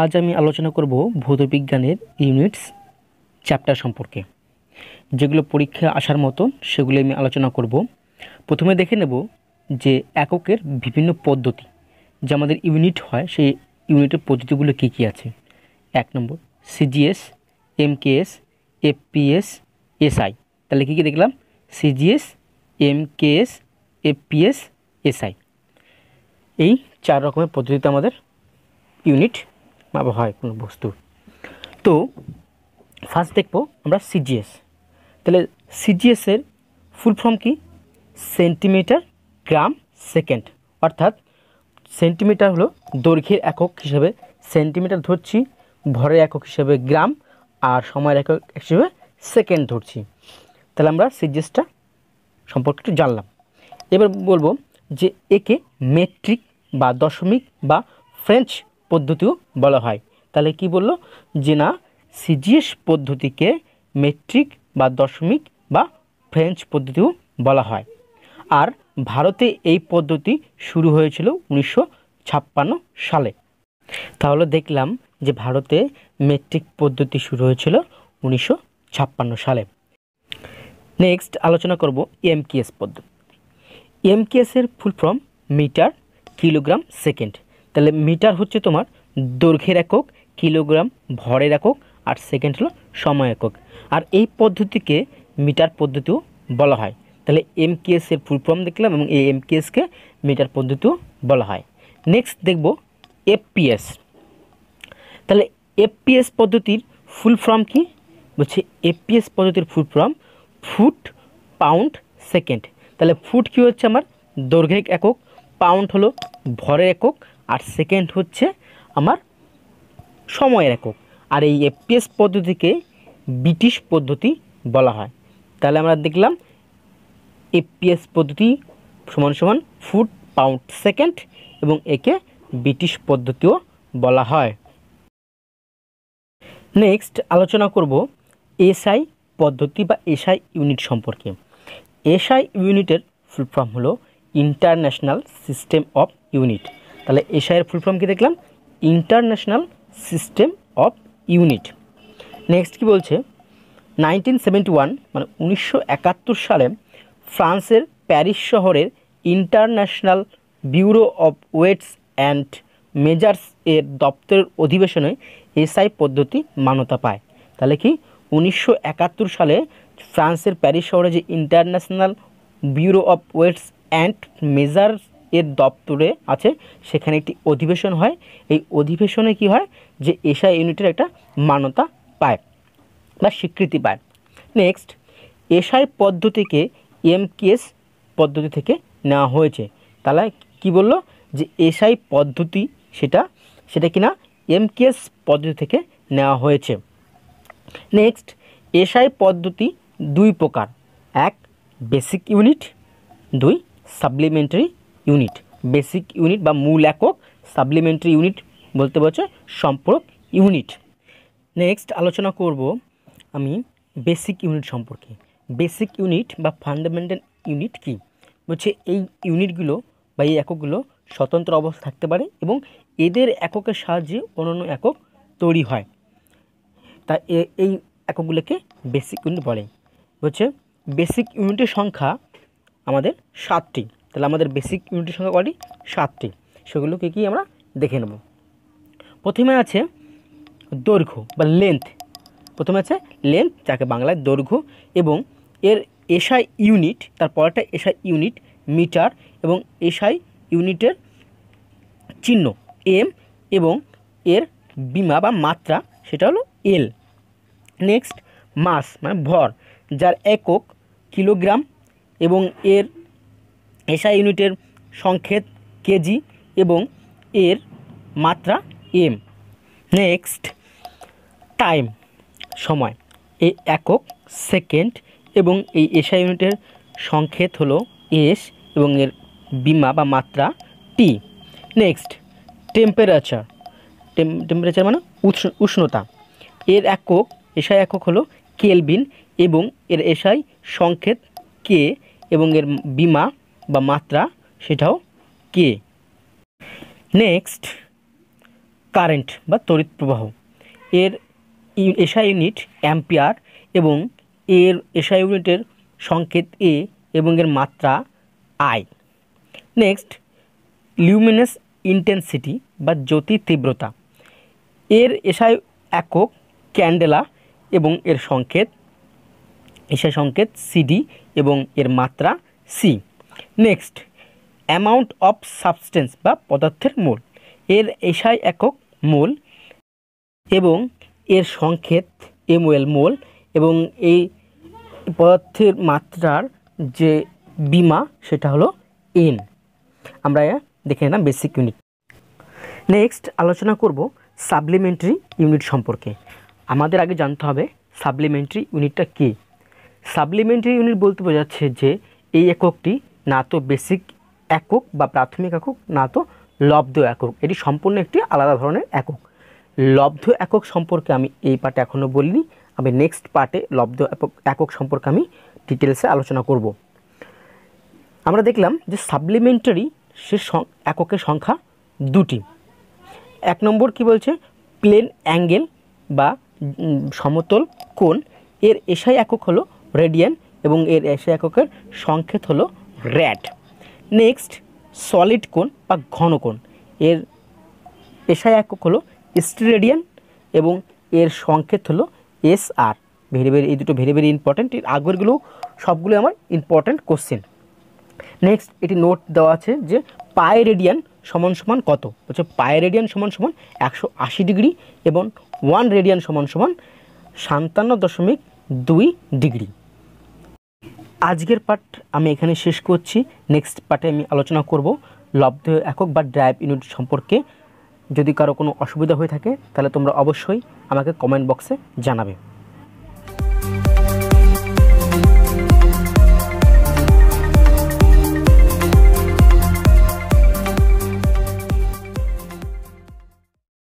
আজ আমি আলোচনা করব ভৌতবিজ্ঞানের ইউনিটস চ্যাপ্টার সম্পর্কে যেগুলো পরীক্ষা আসার মতো সেগুলো আমি আলোচনা করব প্রথমে দেখে নেব যে এককের বিভিন্ন পদ্ধতি যে আমাদের ইউনিট হয় সেই ইউনিটের পদ্ধতিগুলো কী কী আছে এক নম্বর সিজিএস এমকেএস এফপিএস এসআই তাহলে কী কী দেখলাম সিজিএস এমকেএস এফপিএস এসআই এই চার রকমের পদ্ধতিতে আমাদের ইউনিট বা হয় কোনো বস্তু তো ফার্স্ট দেখব আমরা সিজিএস তাহলে সিজিএসের ফুল ফর্ম কি সেন্টিমিটার গ্রাম সেকেন্ড অর্থাৎ সেন্টিমিটার হলো দৈর্ঘ্যের একক হিসেবে সেন্টিমিটার ধরছি ভরের একক হিসেবে গ্রাম আর সময়ের একক হিসেবে সেকেন্ড ধরছি তাহলে আমরা সিজিএসটা সম্পর্কে একটু জানলাম এবার বলবো যে একে মেট্রিক বা দশমিক বা ফ্রেঞ্চ পদ্ধতিও বলা হয় তাহলে কি বলল যে না সিজিএস পদ্ধতিকে মেট্রিক বা দশমিক বা ফ্রেঞ্চ পদ্ধতিও বলা হয় আর ভারতে এই পদ্ধতি শুরু হয়েছিল উনিশশো সালে তাহলে দেখলাম যে ভারতে মেট্রিক পদ্ধতি শুরু হয়েছিল উনিশশো সালে নেক্সট আলোচনা করব এমকিএস পদ্ধতি এমকিএসের full form metre kilogram second তাহলে মিটার হচ্ছে তোমার দৈর্ঘ্যের একক কিলোগ্রাম ভরের একক আর সেকেন্ড হলো সময় একক আর এই পদ্ধতিকে মিটার পদ্ধতিও বলা হয় তাহলে এম এর ফুল ফর্ম দেখলাম এবং এই এম কে মিটার পদ্ধতিও বলা হয় নেক্সট দেখব এফপিএস তাহলে এফপিএস পদ্ধতির ফুল ফর্ম কি বলছে এফপিএস পদ্ধতির full form foot pound second তাহলে ফুট কী হচ্ছে আমার দৈর্ঘ্যের একক পাউন্ড হলো ভরের একক আর সেকেন্ড হচ্ছে আমার সময়ের একক আর এই এফপিএস পদ্ধতিকে ব্রিটিশ পদ্ধতি বলা হয় তাহলে আমরা দেখলাম এফপিএস পদ্ধতি সমান সমান ফুট পাউন্ড সেকেন্ড এবং একে ব্রিটিশ পদ্ধতিও বলা হয় নেক্সট আলোচনা করব এসআই পদ্ধতি বা এসআই ইউনিট সম্পর্কে এসআই ইউনিটের ফুল ফর্ম হলো ইন্টারন্যাশনাল সিস্টেম অফ ইউনিট তাহলে এশায়ের ফুল ফর্ম কী দেখলাম international system of unit next কি বলছে নাইনটিন সেভেন্টি ওয়ান মানে উনিশশো একাত্তর সালে ফ্রান্সের প্যারিস শহরের international bureau of weights and measures এর দপ্তরের অধিবেশনে এসআই পদ্ধতি মানতা পায় তাহলে কি উনিশশো সালে ফ্রান্সের প্যারিস শহরে যে international bureau of weights and measures এর দপ্তরে আছে সেখানে একটি অধিবেশন হয় এই অধিবেশনে কি হয় যে এশা ইউনিটের একটা মান্যতা পায় বা স্বীকৃতি পায় নেক্সট এশাই পদ্ধতিকে এমকেএস পদ্ধতি থেকে নেওয়া হয়েছে তাহলে কি বলল যে এসআই পদ্ধতি সেটা সেটা কিনা এমকেএস পদ্ধতি থেকে নেওয়া হয়েছে নেক্সট এসআই পদ্ধতি দুই প্রকার এক বেসিক ইউনিট দুই সাপ্লিমেন্টারি ইউনিট বেসিক ইউনিট বা মূল একক সাপ্লিমেন্টারি ইউনিট বলতে বলছে সম্পূরক ইউনিট নেক্সট আলোচনা করব আমি বেসিক ইউনিট সম্পর্কে বেসিক ইউনিট বা ফান্ডামেন্টাল ইউনিট কি বলছে এই ইউনিটগুলো বা এই এককগুলো স্বতন্ত্র অবস্থা থাকতে পারে এবং এদের এককের সাহায্যে অন্যান্য একক তৈরি হয় তা এই এককগুলোকে বেসিক ইউনিট বলে বলছে বেসিক ইউনিটের সংখ্যা আমাদের সাতটি তাহলে আমাদের বেসিক ইউনিটের সংখ্যা কটি সাতটি সেগুলোকে কী আমরা দেখে নেব প্রথমে আছে দৈর্ঘ্য বা লেন্থ প্রথমে আছে লেন্থ যাকে বাংলায় দৈর্ঘ্য এবং এর এসআই ইউনিট তার পরেরটা এসআই ইউনিট মিটার এবং এসআই ইউনিটের চিহ্ন এম এবং এর বিমা বা মাত্রা সেটা হলো এল নেক্সট মাস মানে ভর যার একক কিলোগ্রাম এবং এর এসআই ইউনিটের সংক্ষেপ কেজি এবং এর মাত্রা এম নেক্সট টাইম সময় এই একক সেকেন্ড এবং এই এসআই ইউনিটের সংক্ষেপ হলো এস এবং এর বিমা বা মাত্রা টি নেক্সট টেম্পারেচার টেম্পারেচার মানে উষ্ণতা এর একক এসআই একক হলো কেলবিন এবং এর এসআই সংক্ষেপ কে এবং এর বিমা বা মাত্রা সেটাও কে নেক্সট কারেন্ট বা তড়িৎ প্রবাহ এর এশা ইউনিট অ্যাম্পিয়ার এবং এর এসা ইউনিটের সংকেত এ এবং এর মাত্রা আই নেক্সট লিউমিনাস ইন্টেন্সিটি বা জ্যোতি তীব্রতা এর এসা একক ক্যান্ডেলা এবং এর সংকেত এসা সংকেত সিডি এবং এর মাত্রা C next amount of substance বা পদার্থের মোল এর এশাই একক মোল এবং এর সংক্ষেত এমওএল মোল এবং এই পদার্থের মাত্রার যে বিমা সেটা হলো এন আমরা দেখে নিলাম বেসিক ইউনিট নেক্সট আলোচনা করব সাপ্লিমেন্টারি ইউনিট সম্পর্কে আমাদের আগে জানতে হবে সাপ্লিমেন্টারি ইউনিটটা কী সাপ্লিমেন্টারি ইউনিট বলতে বোঝাচ্ছে যে এই এককটি না তো বেসিক একক বা প্রাথমিক একক না তো লব্ধ একক এটি সম্পূর্ণ একটি আলাদা ধরনের একক লব্ধ একক সম্পর্কে আমি এই পার্টে এখনও বলিনি আমি নেক্সট পার্টে লব্ধ একক সম্পর্কে আমি ডিটেলসে আলোচনা করব আমরা দেখলাম যে সাপ্লিমেন্টারি সে এককের সংখ্যা দুটি এক নম্বর কি বলছে প্লেন অ্যাঙ্গেল বা সমতল কোণ এর এসআই একক হলো রেডিয়ান এবং এর এসআই এককের সংক্ষেপ হলো র্যাড নেক্সট সলিড কোণ বা ঘনকোণ এর পেশায় একক হলো স্টেরেডিয়ান এবং এর সংকেত হলো এস আর ভেরি ভেরি এই দুটো ভেরি ভেরি ইম্পর্ট্যান্ট এর আগেরগুলো সবগুলো আমার ইম্পর্ট্যান্ট কোশ্চেন নেক্সট এটি নোট দেওয়া আছে যে পায়ে রেডিয়ান সমান সমান কত বলছে রেডিয়ান সমান সমান একশো আশি ডিগ্রি এবং ওয়ান রেডিয়ান সমান সমান সান্তান্ন দশমিক দুই ডিগ্রি আজকের পার্ট আমি এখানে শেষ করছি নেক্সট পার্টে আমি আলোচনা করব লব্ধ একক বা ড্রাইভ ইউনিট সম্পর্কে যদি কারো কোনো অসুবিধা হয়ে থাকে তাহলে তোমরা অবশ্যই আমাকে কমেন্ট বক্সে জানাবে